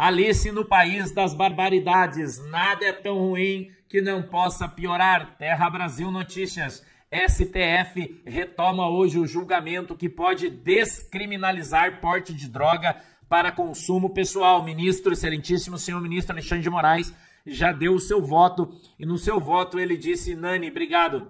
Alice no País das Barbaridades. Nada é tão ruim que não possa piorar. Terra Brasil Notícias. STF retoma hoje o julgamento que pode descriminalizar porte de droga para consumo pessoal. Ministro, excelentíssimo senhor ministro Alexandre de Moraes, já deu o seu voto e no seu voto ele disse: Nani, obrigado,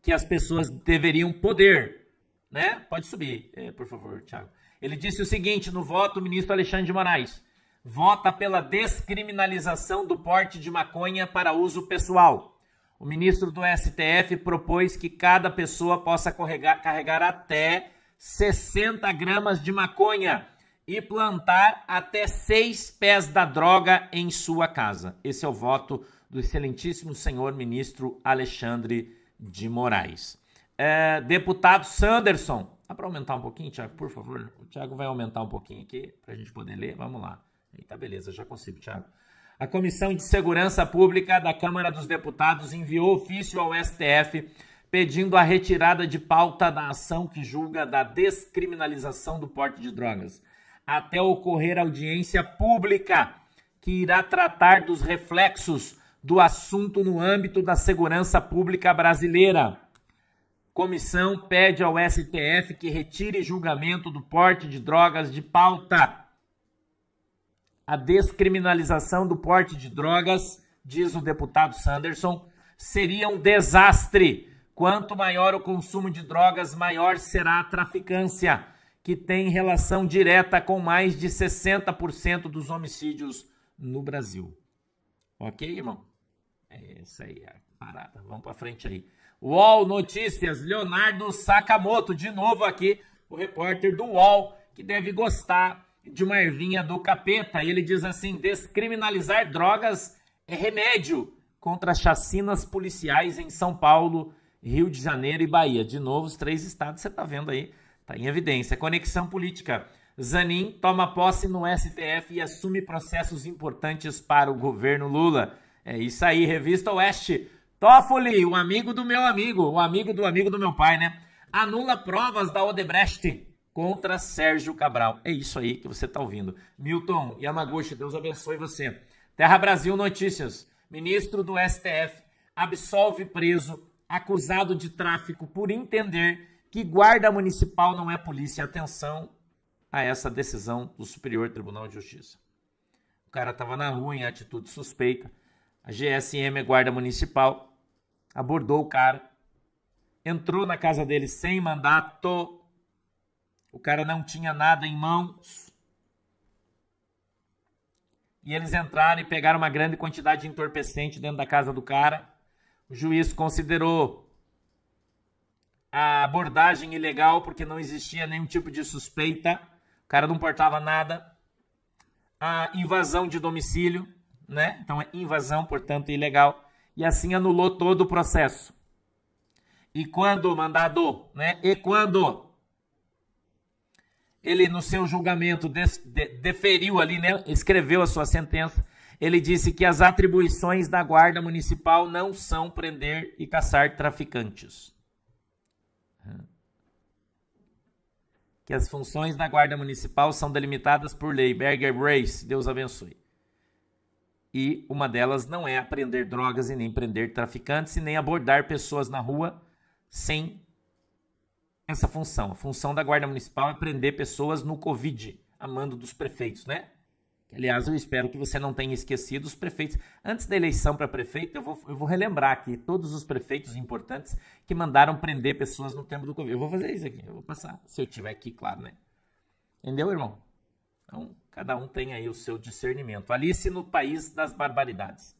que as pessoas deveriam poder, né? Pode subir, é, por favor, Tiago. Ele disse o seguinte no voto, ministro Alexandre de Moraes vota pela descriminalização do porte de maconha para uso pessoal. O ministro do STF propôs que cada pessoa possa carregar, carregar até 60 gramas de maconha e plantar até seis pés da droga em sua casa. Esse é o voto do excelentíssimo senhor ministro Alexandre de Moraes. É, deputado Sanderson, dá para aumentar um pouquinho, Tiago, por favor? O Tiago vai aumentar um pouquinho aqui para a gente poder ler. Vamos lá. Eita, beleza, já consigo, Tiago. Ah. A Comissão de Segurança Pública da Câmara dos Deputados enviou ofício ao STF pedindo a retirada de pauta da ação que julga da descriminalização do porte de drogas, até ocorrer audiência pública que irá tratar dos reflexos do assunto no âmbito da segurança pública brasileira. Comissão pede ao STF que retire julgamento do porte de drogas de pauta a descriminalização do porte de drogas, diz o deputado Sanderson, seria um desastre. Quanto maior o consumo de drogas, maior será a traficância, que tem relação direta com mais de 60% dos homicídios no Brasil. Ok, irmão? É essa aí a parada. Vamos para frente aí. UOL Notícias, Leonardo Sakamoto, de novo aqui, o repórter do UOL, que deve gostar de uma ervinha do capeta. E ele diz assim: descriminalizar drogas é remédio contra chacinas policiais em São Paulo, Rio de Janeiro e Bahia. De novo, os três estados, você está vendo aí, está em evidência. Conexão política. Zanin toma posse no STF e assume processos importantes para o governo Lula. É isso aí, revista Oeste. Toffoli, o amigo do meu amigo, o amigo do amigo do meu pai, né? Anula provas da Odebrecht contra Sérgio Cabral. É isso aí que você está ouvindo. Milton Yamaguchi, Deus abençoe você. Terra Brasil Notícias. Ministro do STF absolve preso acusado de tráfico por entender que guarda municipal não é polícia. Atenção a essa decisão do Superior Tribunal de Justiça. O cara estava na rua em atitude suspeita. A GSM, guarda municipal, abordou o cara, entrou na casa dele sem mandato, o cara não tinha nada em mãos. E eles entraram e pegaram uma grande quantidade de entorpecente dentro da casa do cara. O juiz considerou a abordagem ilegal porque não existia nenhum tipo de suspeita. O cara não portava nada. A invasão de domicílio, né? Então é invasão, portanto, ilegal. E assim anulou todo o processo. E quando, mandado, né? E quando ele no seu julgamento de, deferiu ali, né, escreveu a sua sentença, ele disse que as atribuições da guarda municipal não são prender e caçar traficantes. Hum. Que as funções da guarda municipal são delimitadas por lei. Berger Brace, Deus abençoe. E uma delas não é apreender drogas e nem prender traficantes e nem abordar pessoas na rua sem essa função. A função da Guarda Municipal é prender pessoas no Covid, a mando dos prefeitos, né? Aliás, eu espero que você não tenha esquecido os prefeitos. Antes da eleição para prefeito, eu vou, eu vou relembrar aqui todos os prefeitos importantes que mandaram prender pessoas no tempo do Covid. Eu vou fazer isso aqui, eu vou passar, se eu tiver aqui, claro, né? Entendeu, irmão? Então, cada um tem aí o seu discernimento. Alice no País das Barbaridades.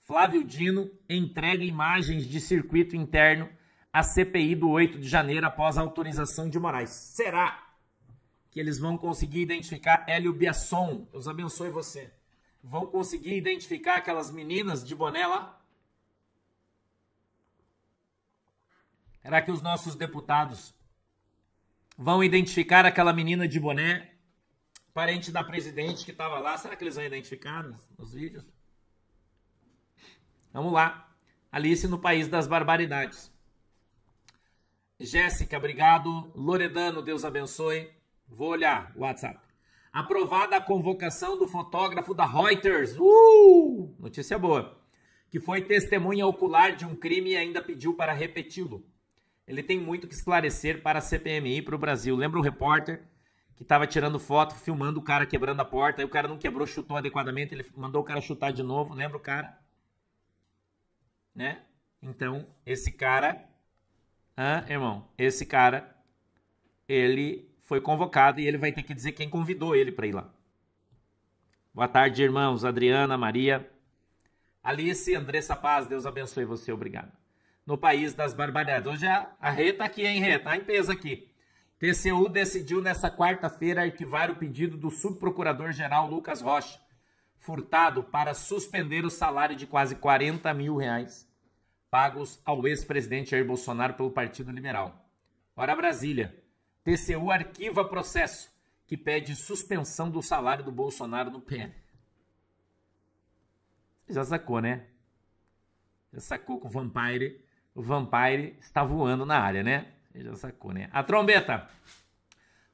Flávio Dino entrega imagens de circuito interno a CPI do 8 de janeiro após a autorização de Moraes. Será que eles vão conseguir identificar Hélio Biasson? Deus abençoe você. Vão conseguir identificar aquelas meninas de boné lá? Será que os nossos deputados vão identificar aquela menina de boné, parente da presidente que estava lá? Será que eles vão identificar nos, nos vídeos? Vamos lá. Alice no País das Barbaridades. Jéssica, obrigado. Loredano, Deus abençoe. Vou olhar o WhatsApp. Aprovada a convocação do fotógrafo da Reuters. Uh! Notícia boa. Que foi testemunha ocular de um crime e ainda pediu para repeti-lo. Ele tem muito que esclarecer para a CPMI para o Brasil. Lembra o repórter que estava tirando foto, filmando o cara quebrando a porta, aí o cara não quebrou, chutou adequadamente, ele mandou o cara chutar de novo, lembra o cara? Né? Então, esse cara ah, irmão, esse cara, ele foi convocado e ele vai ter que dizer quem convidou ele para ir lá. Boa tarde, irmãos. Adriana, Maria. Alice, Andressa Paz, Deus abençoe você, obrigado. No país das barbaridades. Hoje a Rê tá aqui, hein, Rê? Tá em peso aqui. TCU decidiu nessa quarta-feira arquivar o pedido do subprocurador-geral Lucas Rocha, furtado para suspender o salário de quase 40 mil reais pagos ao ex-presidente Jair Bolsonaro pelo Partido Liberal. Ora Brasília, TCU arquiva processo que pede suspensão do salário do Bolsonaro no PL. Já sacou, né? Já sacou que o Vampire, o Vampire está voando na área, né? Já sacou, né? A trombeta.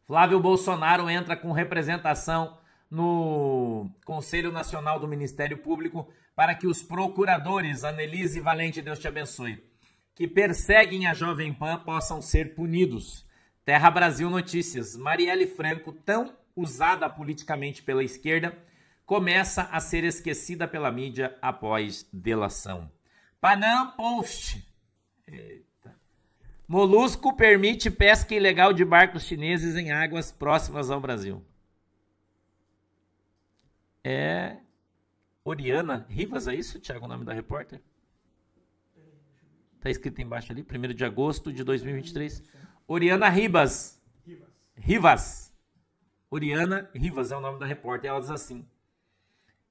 Flávio Bolsonaro entra com representação no Conselho Nacional do Ministério Público, para que os procuradores, Anelise Valente, Deus te abençoe, que perseguem a Jovem Pan possam ser punidos. Terra Brasil Notícias. Marielle Franco, tão usada politicamente pela esquerda, começa a ser esquecida pela mídia após delação. Panam Post. Eita. Molusco permite pesca ilegal de barcos chineses em águas próximas ao Brasil é Oriana Rivas, é isso, Tiago, o nome da repórter? está escrito embaixo ali, 1 de agosto de 2023. Oriana Ribas. Rivas. Oriana Rivas é o nome da repórter. Ela diz assim: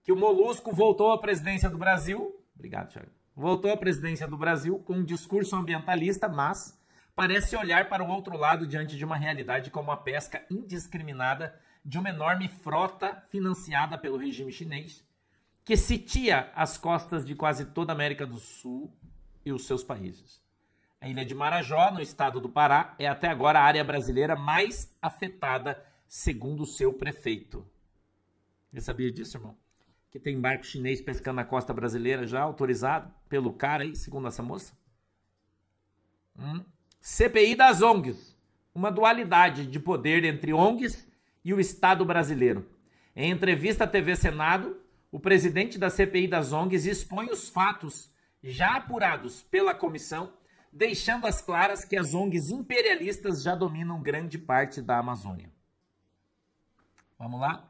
que o Molusco voltou à presidência do Brasil. Obrigado, Tiago. Voltou à presidência do Brasil com um discurso ambientalista, mas parece olhar para o outro lado diante de uma realidade como a pesca indiscriminada de uma enorme frota financiada pelo regime chinês, que sitia as costas de quase toda a América do Sul e os seus países. A ilha de Marajó, no estado do Pará, é até agora a área brasileira mais afetada, segundo o seu prefeito. Você sabia disso, irmão? Que tem barco chinês pescando na costa brasileira já autorizado pelo cara aí, segundo essa moça? Hum? CPI das ONGs. Uma dualidade de poder entre ONGs e o Estado brasileiro. Em entrevista à TV Senado, o presidente da CPI das ONGs expõe os fatos já apurados pela comissão, deixando as claras que as ONGs imperialistas já dominam grande parte da Amazônia. Vamos lá?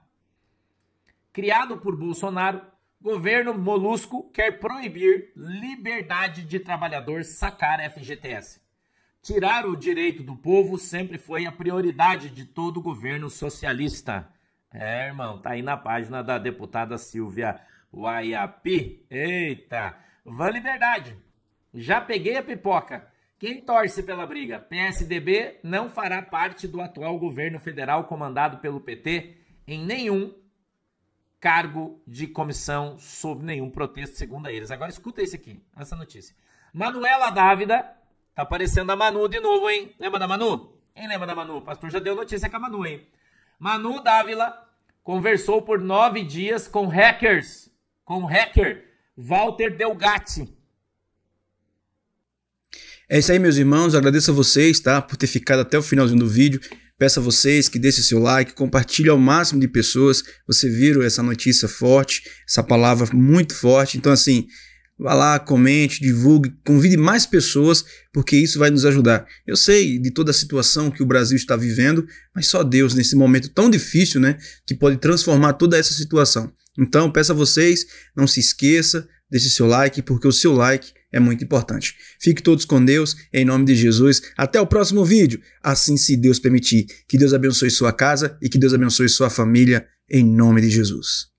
Criado por Bolsonaro, governo molusco quer proibir liberdade de trabalhador sacar FGTS. Tirar o direito do povo sempre foi a prioridade de todo governo socialista. É, irmão, tá aí na página da deputada Silvia Waiapi. Eita, vã liberdade. Já peguei a pipoca. Quem torce pela briga? PSDB não fará parte do atual governo federal comandado pelo PT em nenhum cargo de comissão sob nenhum protesto, segundo eles. Agora escuta isso aqui, essa notícia. Manuela Dávida Tá aparecendo a Manu de novo, hein? Lembra da Manu? Quem lembra da Manu? O pastor já deu notícia com a Manu, hein? Manu Dávila conversou por nove dias com hackers, com hacker Walter Delgatti. É isso aí, meus irmãos. Agradeço a vocês, tá? Por ter ficado até o finalzinho do vídeo. Peço a vocês que deixem seu like, compartilhem ao máximo de pessoas. Você viram essa notícia forte, essa palavra muito forte. Então, assim, Vá lá, comente, divulgue, convide mais pessoas, porque isso vai nos ajudar. Eu sei de toda a situação que o Brasil está vivendo, mas só Deus, nesse momento tão difícil, né, que pode transformar toda essa situação. Então, peço a vocês, não se esqueça, deixe seu like, porque o seu like é muito importante. Fique todos com Deus, em nome de Jesus. Até o próximo vídeo, assim se Deus permitir. Que Deus abençoe sua casa e que Deus abençoe sua família, em nome de Jesus.